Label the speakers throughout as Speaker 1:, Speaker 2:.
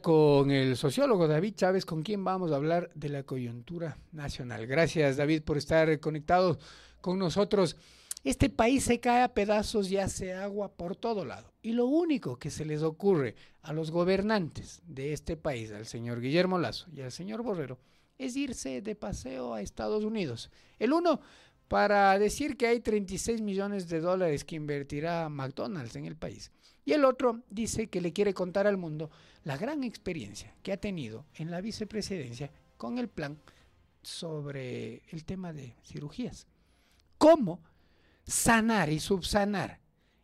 Speaker 1: con el sociólogo David Chávez, con quien vamos a hablar de la coyuntura nacional. Gracias, David, por estar conectado con nosotros. Este país se cae a pedazos y hace agua por todo lado. Y lo único que se les ocurre a los gobernantes de este país, al señor Guillermo Lazo y al señor Borrero, es irse de paseo a Estados Unidos. El uno para decir que hay 36 millones de dólares que invertirá McDonald's en el país y el otro dice que le quiere contar al mundo la gran experiencia que ha tenido en la vicepresidencia con el plan sobre el tema de cirugías. ¿Cómo sanar y subsanar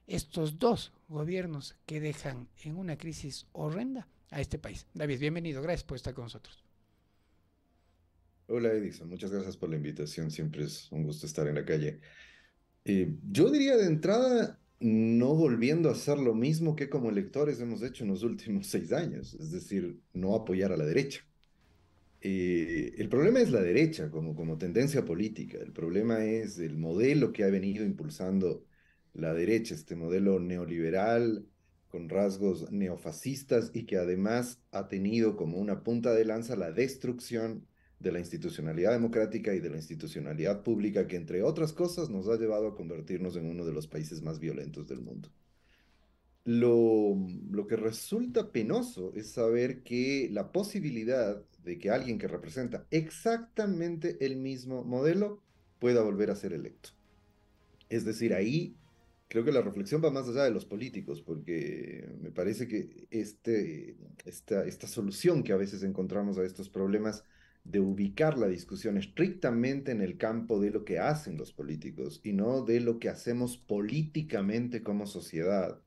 Speaker 1: estos dos gobiernos que dejan en una crisis horrenda a este país? David, bienvenido, gracias por estar con nosotros.
Speaker 2: Hola Edison, muchas gracias por la invitación, siempre es un gusto estar en la calle. Eh, yo diría de entrada, no volviendo a hacer lo mismo que como electores hemos hecho en los últimos seis años, es decir, no apoyar a la derecha. Eh, el problema es la derecha como, como tendencia política, el problema es el modelo que ha venido impulsando la derecha, este modelo neoliberal con rasgos neofascistas y que además ha tenido como una punta de lanza la destrucción de la institucionalidad democrática y de la institucionalidad pública que, entre otras cosas, nos ha llevado a convertirnos en uno de los países más violentos del mundo. Lo, que resulta penoso es saber que la posibilidad de que alguien que representa exactamente el mismo modelo pueda volver a ser electo. Es decir, ahí creo que la reflexión va más allá de los políticos, porque me parece que este, esta, esta solución que a veces encontramos a estos problemas de ubicar la discusión estrictamente en el campo de lo que hacen los políticos y no de lo que hacemos políticamente como sociedad,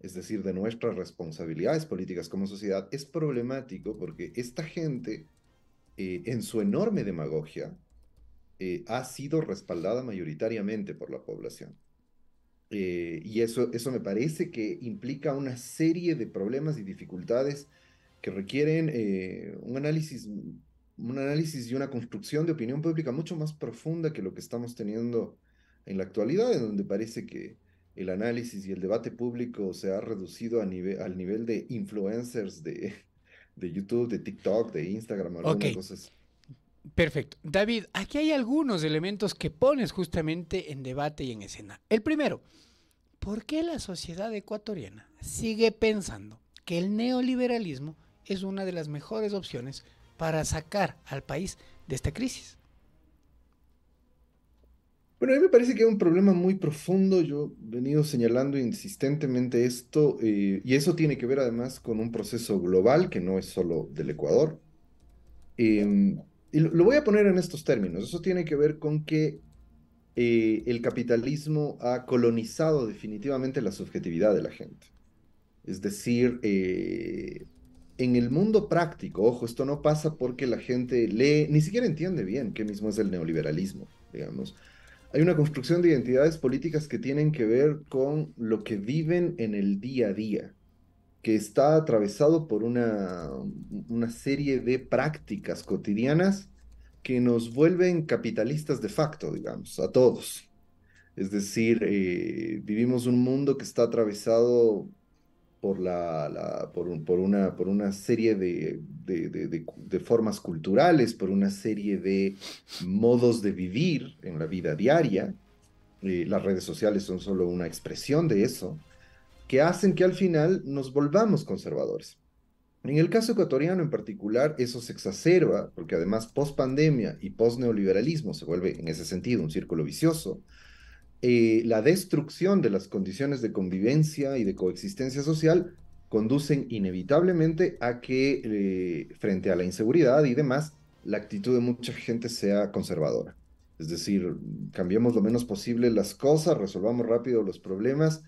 Speaker 2: es decir, de nuestras responsabilidades políticas como sociedad, es problemático porque esta gente, eh, en su enorme demagogia, eh, ha sido respaldada mayoritariamente por la población. Eh, y eso, eso me parece que implica una serie de problemas y dificultades que requieren un análisis un análisis y una construcción de opinión pública mucho más profunda que lo que estamos teniendo en la actualidad, en donde parece que el análisis y el debate público se ha reducido a al nivel de influencers de, YouTube, de TikTok, de Instagram, algunas okay. cosas.
Speaker 1: Perfecto. David, aquí hay algunos elementos que pones justamente en debate y en escena. El primero, ¿por qué la sociedad ecuatoriana sigue pensando que el neoliberalismo es una de las mejores opciones para sacar al país de esta crisis?
Speaker 2: Bueno, a mí me parece que es un problema muy profundo. Yo he venido señalando insistentemente esto eh, y eso tiene que ver además con un proceso global que no es solo del Ecuador. Em, y lo, voy a poner en estos términos. Eso tiene que ver con que eh, el capitalismo ha colonizado definitivamente la subjetividad de la gente. Es decir, eh, en el mundo práctico, ojo, esto no pasa porque la gente lee, ni siquiera entiende bien qué mismo es el neoliberalismo, digamos. Hay una construcción de identidades políticas que tienen que ver con lo que viven en el día a día, que está atravesado por una, una serie de prácticas cotidianas que nos vuelven capitalistas de facto, digamos, a todos. Es decir, eh, vivimos un mundo que está atravesado por, una, serie de, formas culturales, por una serie de modos de vivir en la vida diaria. Eh, las redes sociales son solo una expresión de eso, que hacen que al final nos volvamos conservadores. En el caso ecuatoriano en particular, eso se exacerba, porque además post pandemia y post neoliberalismo se vuelve en ese sentido un círculo vicioso eh, la destrucción de las condiciones de convivencia y de coexistencia social conducen inevitablemente a que eh, frente a la inseguridad y demás, la actitud de mucha gente sea conservadora. Es decir, cambiemos lo menos posible las cosas, resolvamos rápido los problemas,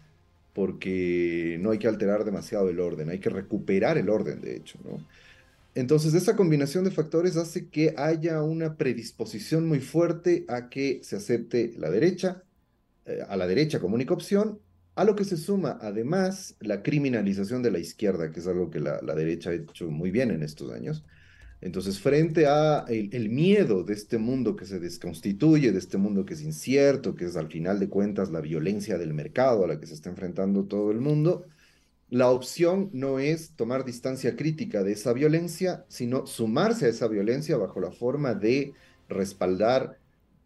Speaker 2: porque no hay que alterar demasiado el orden, hay que recuperar el orden, de hecho, Entonces, esa combinación de factores hace que haya una predisposición muy fuerte a que se acepte la derecha, eh, a la derecha como única opción, a lo que se suma además la criminalización de la izquierda, que es algo que la, derecha ha hecho muy bien en estos años. Entonces, frente a el, miedo de este mundo que se desconstituye, de este mundo que es incierto, que es al final de cuentas la violencia del mercado a la que se está enfrentando todo el mundo, la opción no es tomar distancia crítica de esa violencia, sino sumarse a esa violencia bajo la forma de respaldar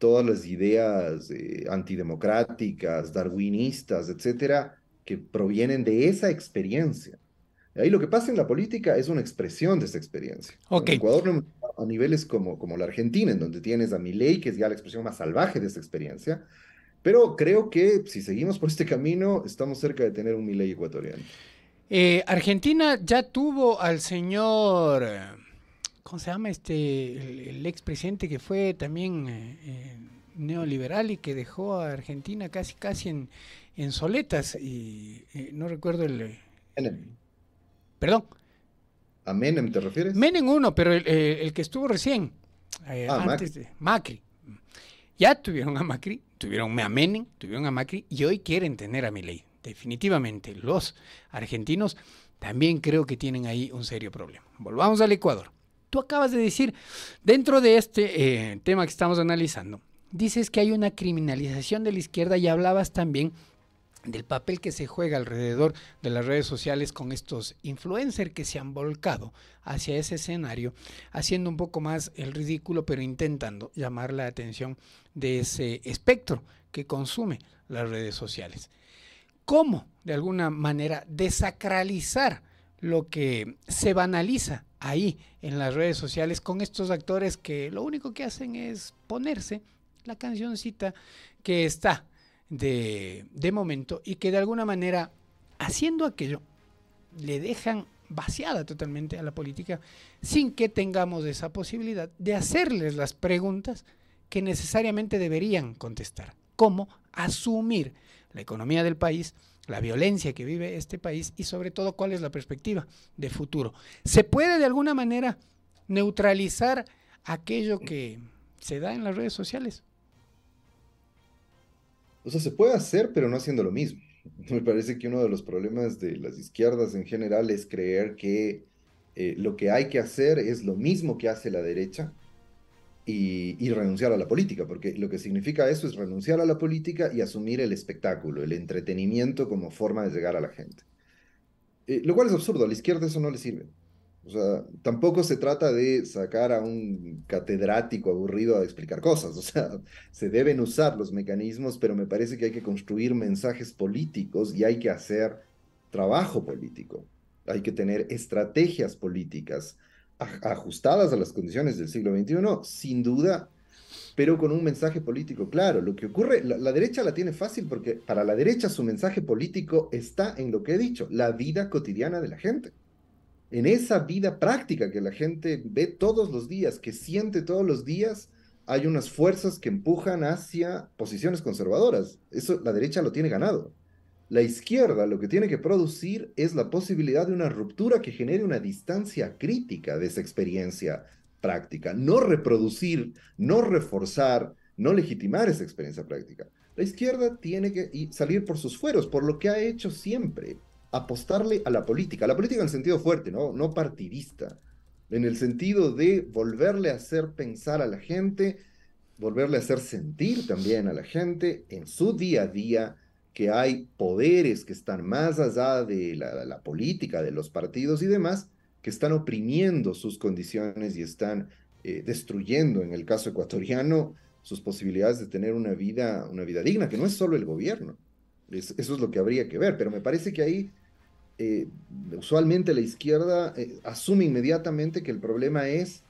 Speaker 2: todas las ideas eh, antidemocráticas, darwinistas, etcétera, que provienen de esa experiencia. Ahí lo que pasa en la política es una expresión de esa experiencia. En Ecuador a niveles como, como la Argentina, en donde tienes a Milei, que es ya la expresión más salvaje de esa experiencia, pero creo que si seguimos por este camino, estamos cerca de tener un Milei ecuatoriano.
Speaker 1: Eh, Argentina ya tuvo al señor eh, ¿cómo se llama? Este, el, expresidente que fue también eh, eh, neoliberal y que dejó a Argentina casi, casi en, en soletas. Y eh, no recuerdo el... Menem. Perdón. ¿A Menem te refieres? Menem uno, pero el, que estuvo recién. Ah, antes De, Macri. Ya tuvieron a Macri, tuvieron a Menem, tuvieron a Macri y hoy quieren tener a Milei. Definitivamente, los argentinos también creo que tienen ahí un serio problema. Volvamos al Ecuador tú acabas de decir, dentro de este eh, tema que estamos analizando, dices que hay una criminalización de la izquierda y hablabas también del papel que se juega alrededor de las redes sociales con estos influencers que se han volcado hacia ese escenario, haciendo un poco más el ridículo, pero intentando llamar la atención de ese espectro que consume las redes sociales. ¿Cómo, de alguna manera, desacralizar lo que se banaliza ahí en las redes sociales con estos actores que lo único que hacen es ponerse la cancioncita que está de, momento y que de alguna manera haciendo aquello le dejan vaciada totalmente a la política sin que tengamos esa posibilidad de hacerles las preguntas que necesariamente deberían contestar, ¿Cómo asumir la economía del país, la violencia que vive este país y sobre todo cuál es la perspectiva de futuro. ¿Se puede de alguna manera neutralizar aquello que se da en las redes sociales?
Speaker 2: O sea, se puede hacer, pero no haciendo lo mismo. Me parece que uno de los problemas de las izquierdas en general es creer que eh, lo que hay que hacer es lo mismo que hace la derecha y, renunciar a la política, porque lo que significa eso es renunciar a la política y asumir el espectáculo, el entretenimiento como forma de llegar a la gente. Eh, lo cual es absurdo, a la izquierda eso no le sirve. O sea, tampoco se trata de sacar a un catedrático aburrido a explicar cosas, o sea, se deben usar los mecanismos, pero me parece que hay que construir mensajes políticos y hay que hacer trabajo político, hay que tener estrategias políticas ajustadas a las condiciones del siglo XXI, sin duda, pero con un mensaje político claro. Lo que ocurre, la, la, derecha la tiene fácil porque para la derecha su mensaje político está en lo que he dicho, la vida cotidiana de la gente. En esa vida práctica que la gente ve todos los días, que siente todos los días, hay unas fuerzas que empujan hacia posiciones conservadoras. Eso la derecha lo tiene ganado. La izquierda lo que tiene que producir es la posibilidad de una ruptura que genere una distancia crítica de esa experiencia práctica, no reproducir, no reforzar, no legitimar esa experiencia práctica. La izquierda tiene que salir por sus fueros, por lo que ha hecho siempre, apostarle a la política, la política en sentido fuerte, no, no partidista, en el sentido de volverle a hacer pensar a la gente, volverle a hacer sentir también a la gente en su día a día que hay poderes que están más allá de la, política, de los partidos y demás, que están oprimiendo sus condiciones y están eh, destruyendo, en el caso ecuatoriano, sus posibilidades de tener una vida, una vida digna, que no es solo el gobierno. eso es lo que habría que ver, pero me parece que ahí eh, usualmente la izquierda eh, asume inmediatamente que el problema es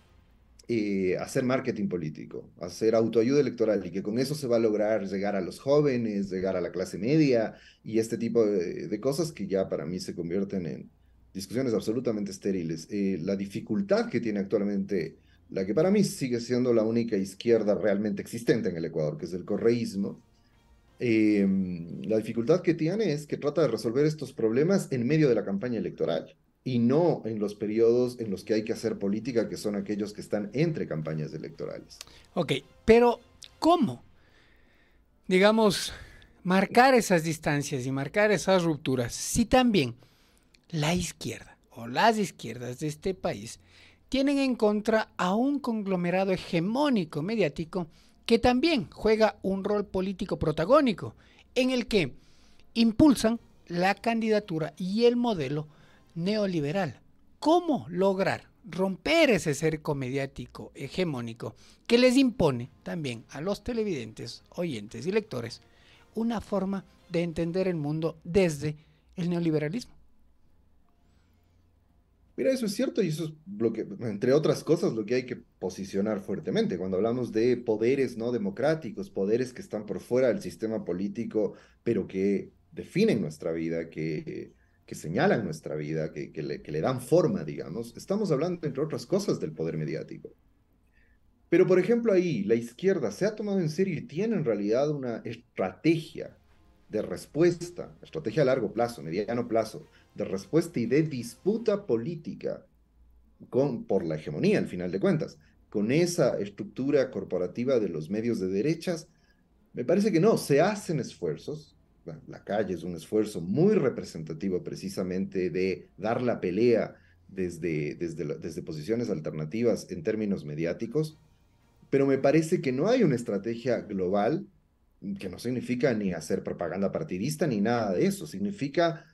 Speaker 2: eh, hacer marketing político, hacer autoayuda electoral y que con eso se va a lograr llegar a los jóvenes, llegar a la clase media y este tipo de, cosas que ya para mí se convierten en discusiones absolutamente estériles. Eh, la dificultad que tiene actualmente la que para mí sigue siendo la única izquierda realmente existente en el Ecuador, que es el correísmo, eh, la dificultad que tiene es que trata de resolver estos problemas en medio de la campaña electoral y no en los periodos en los que hay que hacer política, que son aquellos que están entre campañas electorales.
Speaker 1: Ok, pero ¿cómo? Digamos, marcar esas distancias y marcar esas rupturas, si también la izquierda o las izquierdas de este país tienen en contra a un conglomerado hegemónico mediático que también juega un rol político protagónico, en el que impulsan la candidatura y el modelo neoliberal. ¿Cómo lograr romper ese cerco mediático hegemónico que les impone también a los televidentes, oyentes y lectores una forma de entender el mundo desde el neoliberalismo? Mira, eso es cierto y eso
Speaker 2: es lo que, entre otras cosas, lo que hay que posicionar fuertemente. Cuando hablamos de poderes no democráticos, poderes que están por fuera del sistema político, pero que definen nuestra vida, que que señalan nuestra vida, que, le, dan forma, digamos, estamos hablando, entre otras cosas, del poder mediático. Pero, por ejemplo, ahí la izquierda se ha tomado en serio y tiene en realidad una estrategia de respuesta, estrategia a largo plazo, mediano plazo, de respuesta y de disputa política por la hegemonía, al final de cuentas, con esa estructura corporativa de los medios de derechas, me parece que no, se hacen esfuerzos, la calle es un esfuerzo muy representativo precisamente de dar la pelea desde, desde, desde posiciones alternativas en términos mediáticos, pero me parece que no hay una estrategia global que no significa ni hacer propaganda partidista ni nada de eso, significa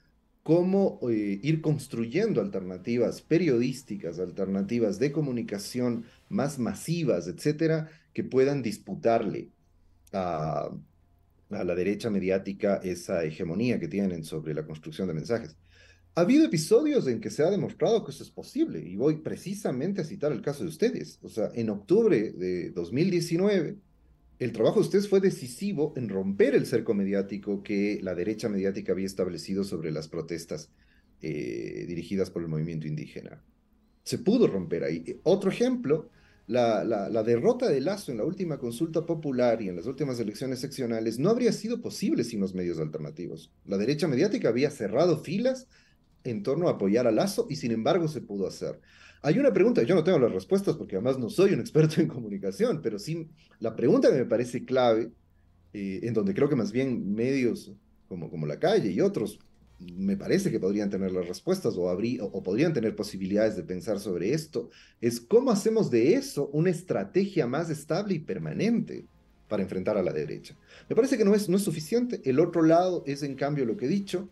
Speaker 2: cómo eh, ir construyendo alternativas periodísticas, alternativas de comunicación más masivas, etcétera, que puedan disputarle a, a la derecha mediática esa hegemonía que tienen sobre la construcción de mensajes. Ha habido episodios en que se ha demostrado que eso es posible y voy precisamente a citar el caso de ustedes. O sea, en octubre de 2019, el trabajo de ustedes fue decisivo en romper el cerco mediático que la derecha mediática había establecido sobre las protestas eh, dirigidas por el movimiento indígena. Se pudo romper ahí. Otro ejemplo la, derrota de Lazo en la última consulta popular y en las últimas elecciones seccionales no habría sido posible sin los medios alternativos. La derecha mediática había cerrado filas en torno a apoyar a Lazo y sin embargo se pudo hacer. Hay una pregunta, yo no tengo las respuestas porque además no soy un experto en comunicación, pero sí la pregunta que me parece clave, eh, en donde creo que más bien medios como, como La Calle y otros me parece que podrían tener las respuestas o, o, podrían tener posibilidades de pensar sobre esto, es cómo hacemos de eso una estrategia más estable y permanente para enfrentar a la derecha. Me parece que no es, no es suficiente. El otro lado es, en cambio, lo que he dicho.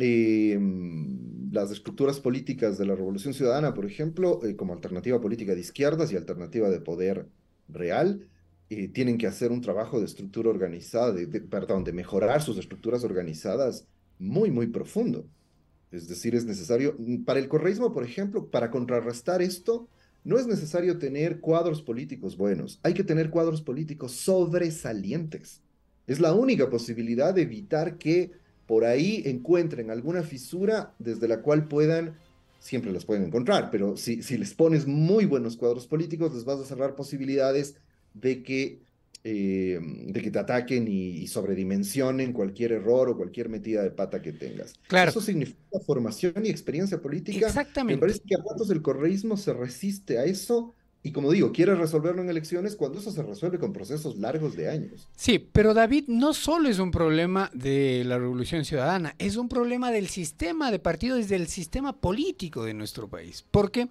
Speaker 2: Em, las estructuras políticas de la Revolución Ciudadana, por ejemplo, eh, como alternativa política de izquierdas y alternativa de poder real, eh, tienen que hacer un trabajo de estructura organizada, de, perdón, de mejorar sus estructuras organizadas muy, muy profundo. Es decir, es necesario, mm, para el correísmo, por ejemplo, para contrarrestar esto, no es necesario tener cuadros políticos buenos, hay que tener cuadros políticos sobresalientes. Es la única posibilidad de evitar que por ahí encuentren alguna fisura desde la cual puedan, siempre las pueden encontrar, pero si, si les pones muy buenos cuadros políticos, les vas a cerrar posibilidades de que eh, de que te ataquen y, sobredimensionen cualquier error o cualquier metida de pata que tengas. Claro. Eso significa formación y experiencia política. Exactamente. Me parece que a ratos el correísmo se resiste a eso y como digo, quiere resolverlo en elecciones cuando eso se resuelve con procesos
Speaker 1: largos de años. Sí, pero David no solo es un problema de la Revolución Ciudadana, es un problema del sistema de partidos, del sistema político de nuestro país. Porque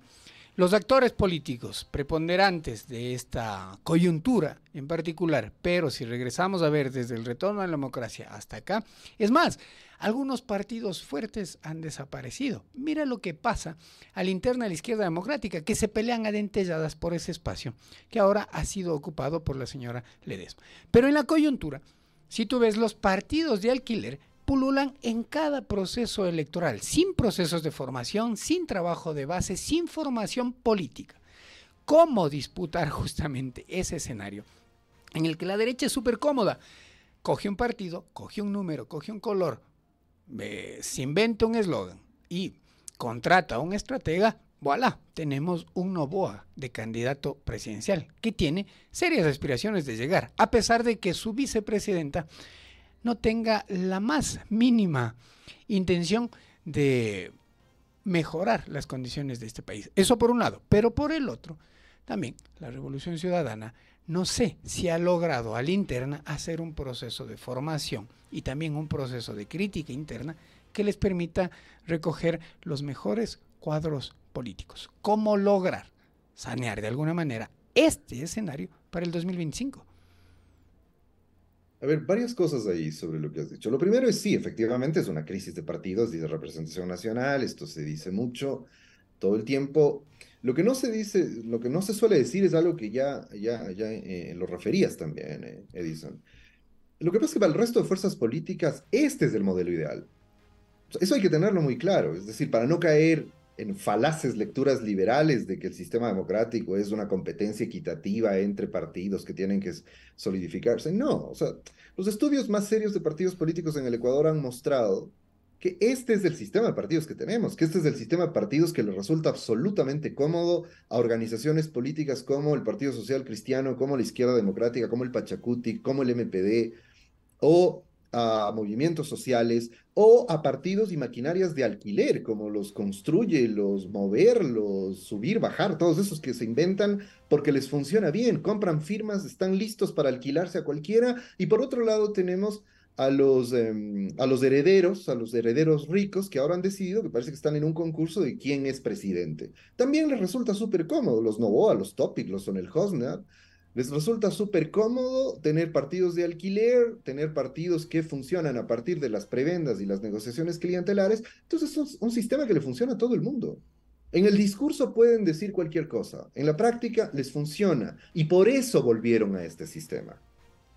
Speaker 1: los actores políticos preponderantes de esta coyuntura en particular, pero si regresamos a ver desde el retorno a la democracia hasta acá, es más, algunos partidos fuertes han desaparecido. Mira lo que pasa al interno de la izquierda democrática, que se pelean adentelladas por ese espacio que ahora ha sido ocupado por la señora Ledesma. Pero en la coyuntura, si tú ves los partidos de alquiler, pululan en cada proceso electoral, sin procesos de formación, sin trabajo de base, sin formación política. ¿Cómo disputar justamente ese escenario en el que la derecha es súper cómoda? Coge un partido, coge un número, coge un color, se inventa un eslogan y contrata a un estratega, voilà, tenemos un Novoa de candidato presidencial que tiene serias aspiraciones de llegar, a pesar de que su vicepresidenta no tenga la más mínima intención de mejorar las condiciones de este país. Eso por un lado, pero por el otro, también la Revolución Ciudadana no sé si ha logrado a la interna hacer un proceso de formación y también un proceso de crítica interna que les permita recoger los mejores cuadros políticos. ¿Cómo lograr sanear de alguna manera este escenario para el 2025?
Speaker 2: A ver, varias cosas ahí sobre lo que has dicho. Lo primero es sí, efectivamente es una crisis de partidos y de representación nacional, esto se dice mucho todo el tiempo. Lo que no se dice, lo que no se suele decir es algo que ya, ya, ya eh, lo referías también, eh, Edison. Lo que pasa es que para el resto de fuerzas políticas, este es el modelo ideal. Eso hay que tenerlo muy claro, es decir, para no caer en falaces lecturas liberales de que el sistema democrático es una competencia equitativa entre partidos que tienen que solidificarse. No, o sea, los estudios más serios de partidos políticos en el Ecuador han mostrado que este es el sistema de partidos que tenemos, que este es el sistema de partidos que les resulta absolutamente cómodo a organizaciones políticas como el Partido Social Cristiano, como la Izquierda Democrática, como el Pachacuti, como el MPD, o a movimientos sociales o a partidos y maquinarias de alquiler, como los construye, los mover, los subir, bajar, todos esos que se inventan porque les funciona bien, compran firmas, están listos para alquilarse a cualquiera. Y por otro lado tenemos a los, em, a los herederos, a los herederos ricos que ahora han decidido que parece que están en un concurso de quién es presidente. También les resulta súper cómodo, los Novoa, los Topic, los Sonel Hosner, les resulta súper cómodo tener partidos de alquiler, tener partidos que funcionan a partir de las prebendas y las negociaciones clientelares. Entonces es un, sistema que le funciona a todo el mundo. En el discurso pueden decir cualquier cosa, en la práctica les funciona y por eso volvieron a este sistema.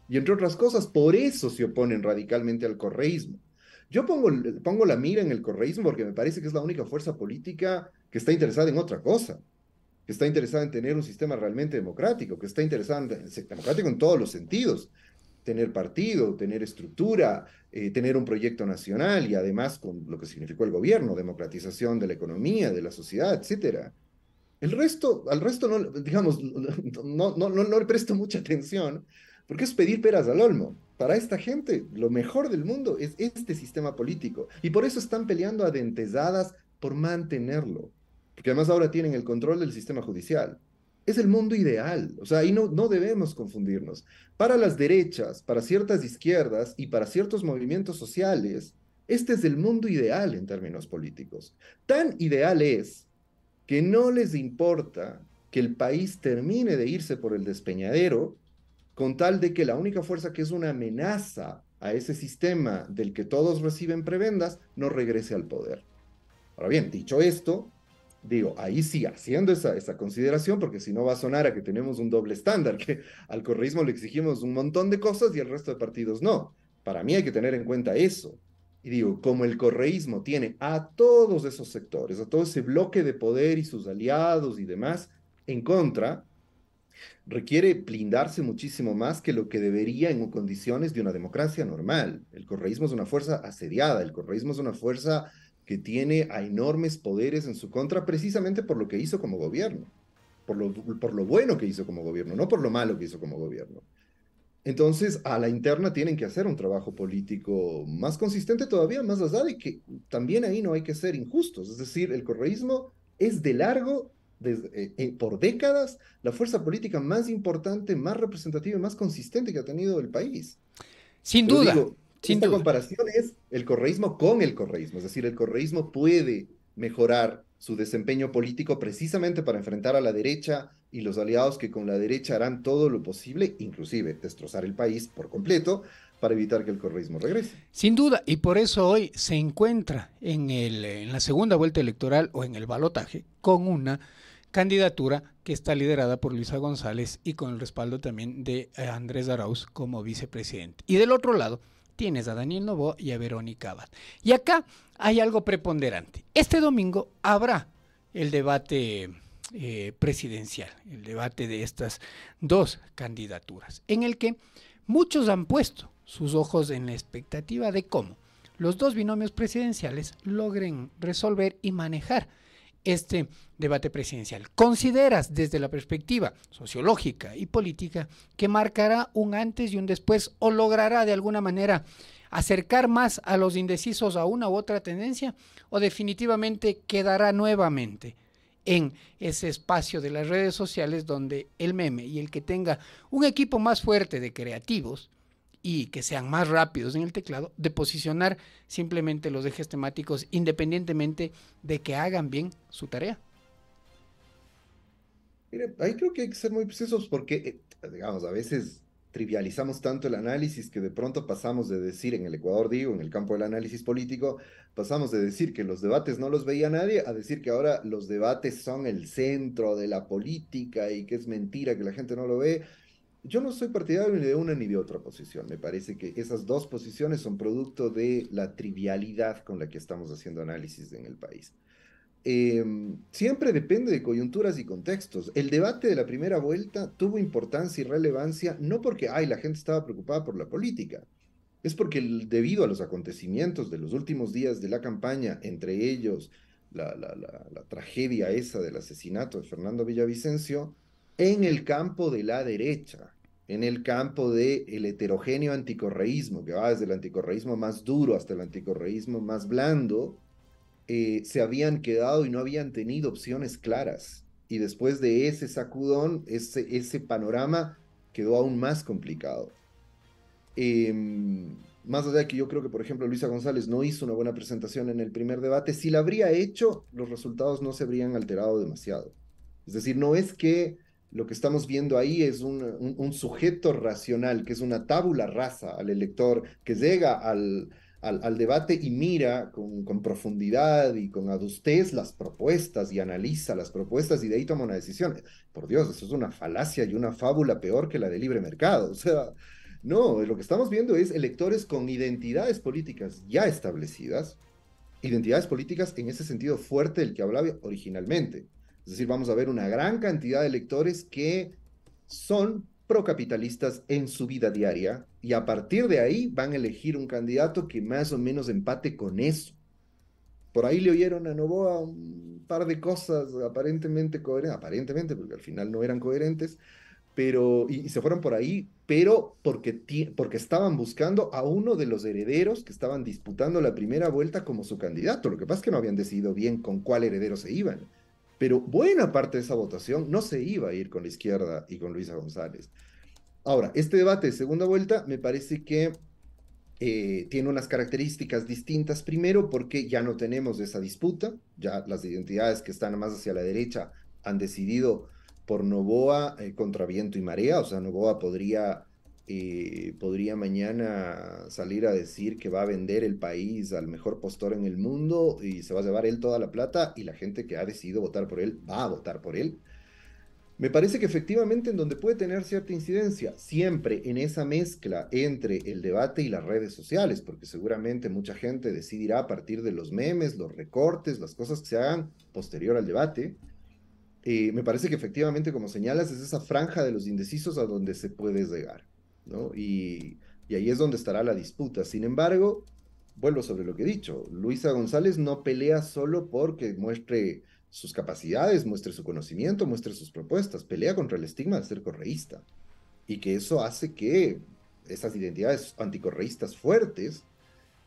Speaker 2: Y entre otras cosas, por eso se oponen radicalmente al correísmo. Yo pongo, pongo la mira en el correísmo porque me parece que es la única fuerza política que está interesada en otra cosa que está interesada en tener un sistema realmente democrático, que está interesada en, ser democrático en todos los sentidos, tener partido, tener estructura, eh, tener un proyecto nacional y además con lo que significó el gobierno, democratización de la economía, de la sociedad, etcétera. El resto, al resto no, digamos, no, no, no, le presto mucha atención, porque es pedir peras al olmo. Para esta gente, lo mejor del mundo es este sistema político. Y por eso están peleando a dentesadas por mantenerlo que además ahora tienen el control del sistema judicial. Es el mundo ideal, o sea, y no, no debemos confundirnos. Para las derechas, para ciertas izquierdas y para ciertos movimientos sociales, este es el mundo ideal en términos políticos. Tan ideal es que no les importa que el país termine de irse por el despeñadero con tal de que la única fuerza que es una amenaza a ese sistema del que todos reciben prebendas no regrese al poder. Ahora bien, dicho esto, digo, ahí sí, haciendo esa, esa consideración, porque si no va a sonar a que tenemos un doble estándar, que al correísmo le exigimos un montón de cosas y al resto de partidos no. Para mí hay que tener en cuenta eso. Y digo, como el correísmo tiene a todos esos sectores, a todo ese bloque de poder y sus aliados y demás en contra, requiere blindarse muchísimo más que lo que debería en condiciones de una democracia normal. El correísmo es una fuerza asediada, el correísmo es una fuerza que tiene a enormes poderes en su contra precisamente por lo que hizo como gobierno, por lo, por lo bueno que hizo como gobierno, no por lo malo que hizo como gobierno. Entonces, a la interna tienen que hacer un trabajo político más consistente todavía, más allá y que también ahí no hay que ser injustos. Es decir, el correísmo es de largo, desde, eh, eh, por décadas, la fuerza política más importante, más representativa y más consistente que ha tenido el país. Sin duda. Sin Esta comparación es el correísmo con el correísmo, es decir, el correísmo puede mejorar su desempeño político precisamente para enfrentar a la derecha y los aliados que con la derecha harán todo lo posible, inclusive destrozar el país por completo, para evitar que el correísmo regrese.
Speaker 1: Sin duda, y por eso hoy se encuentra en, el, en la segunda vuelta electoral o en el balotaje con una candidatura que está liderada por Luisa González y con el respaldo también de eh, Andrés Arauz como vicepresidente. Y del otro lado, tienes a Daniel Novo y a Verónica Abad. Y acá hay algo preponderante. Este domingo habrá el debate eh, presidencial, el debate de estas dos candidaturas, en el que muchos han puesto sus ojos en la expectativa de cómo los dos binomios presidenciales logren resolver y manejar este debate presidencial. ¿Consideras desde la perspectiva sociológica y política que marcará un antes y un después o logrará de alguna manera acercar más a los indecisos a una u otra tendencia o definitivamente quedará nuevamente en ese espacio de las redes sociales donde el meme y el que tenga un equipo más fuerte de creativos, y que sean más rápidos en el teclado, de posicionar simplemente los ejes temáticos independientemente de que hagan bien su tarea.
Speaker 2: mire ahí creo que hay que ser muy precisos porque, eh, digamos, a veces trivializamos tanto el análisis que de pronto pasamos de decir en el Ecuador, digo, en el campo del análisis político, pasamos de decir que los debates no los veía nadie a decir que ahora los debates son el centro de la política y que es mentira que la gente no lo ve yo no soy partidario ni de una ni de otra posición. Me parece que esas dos posiciones son producto de la trivialidad con la que estamos haciendo análisis en el país. Em, siempre depende de coyunturas y contextos. El debate de la primera vuelta tuvo importancia y relevancia no porque la gente estaba preocupada por la política, es porque debido a los acontecimientos de los últimos días de la campaña, entre ellos la tragedia esa del asesinato de Fernando Villavicencio, en el campo de la derecha, en el campo del el heterogéneo anticorreísmo, que va desde el anticorreísmo más duro hasta el anticorreísmo más blando, eh, se habían quedado y no habían tenido opciones claras. Y después de ese sacudón, ese, ese panorama quedó aún más complicado. Em, más allá de que yo creo que, por ejemplo, Luisa González no hizo una buena presentación en el primer debate, si la habría hecho, los resultados no se habrían alterado demasiado. Es decir, no es que lo que estamos viendo ahí es un, sujeto racional, que es una tábula rasa al elector, que llega al, debate y mira con, profundidad y con adustez las propuestas y analiza las propuestas y de ahí toma una decisión. Por Dios, eso es una falacia y una fábula peor que la de libre mercado. O sea, no, lo que estamos viendo es electores con identidades políticas ya establecidas, identidades políticas en ese sentido fuerte del que hablaba originalmente es decir, vamos a ver una gran cantidad de electores que son procapitalistas en su vida diaria y a partir de ahí van a elegir un candidato que más o menos empate con eso. Por ahí le oyeron a Novoa un par de cosas aparentemente coherentes, aparentemente porque al final no eran coherentes, pero y, se fueron por ahí, pero porque, porque estaban buscando a uno de los herederos que estaban disputando la primera vuelta como su candidato. Lo que pasa es que no habían decidido bien con cuál heredero se iban pero buena parte de esa votación no se iba a ir con la izquierda y con Luisa González. Ahora, este debate de segunda vuelta me parece que eh, tiene unas características distintas. Primero, porque ya no tenemos esa disputa, ya las identidades que están más hacia la derecha han decidido por Novoa eh, contra viento y marea, o sea, Novoa podría podría mañana salir a decir que va a vender el país al mejor postor en el mundo y se va a llevar él toda la plata y la gente que ha decidido votar por él va a votar por él. Me parece que efectivamente en donde puede tener cierta incidencia, siempre en esa mezcla entre el debate y las redes sociales, porque seguramente mucha gente decidirá a partir de los memes, los recortes, las cosas que se hagan posterior al debate. me parece que efectivamente, como señalas, es esa franja de los indecisos a donde se puede llegar. Y, ahí es donde estará la disputa. Sin embargo, vuelvo sobre lo que he dicho, Luisa González no pelea solo porque muestre sus capacidades, muestre su conocimiento, muestre sus propuestas, pelea contra el estigma de ser correísta. Y que eso hace que esas identidades anticorreístas fuertes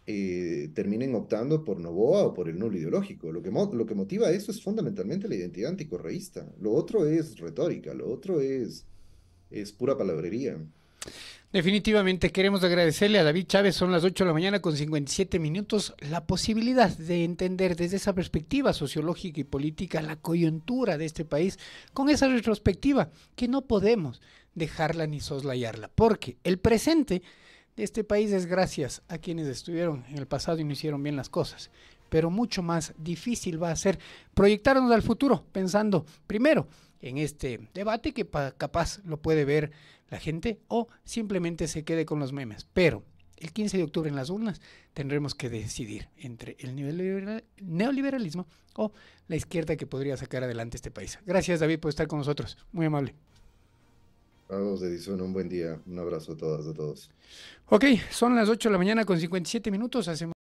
Speaker 2: eh, terminen optando por Novoa o por el nulo ideológico. Lo que, motiva eso es fundamentalmente la identidad anticorreísta. Lo otro es retórica, lo otro es pura palabrería.
Speaker 1: Definitivamente queremos agradecerle a David Chávez, son las 8 de la mañana con 57 minutos, la posibilidad de entender desde esa perspectiva sociológica y política la coyuntura de este país con esa retrospectiva que no podemos dejarla ni soslayarla, porque el presente de este país es gracias a quienes estuvieron en el pasado y no hicieron bien las cosas, pero mucho más difícil va a ser proyectarnos al futuro pensando primero en este debate que capaz lo puede ver la gente o simplemente se quede con los memes. Pero el 15 de octubre en las urnas tendremos que decidir entre el neoliberalismo o la izquierda que podría sacar adelante este país. Gracias David por estar con nosotros. Muy amable.
Speaker 2: Vamos de Edison, un buen día. Un abrazo a todas, a todos.
Speaker 1: Ok, son las 8 de la mañana con 57 minutos. Hacemos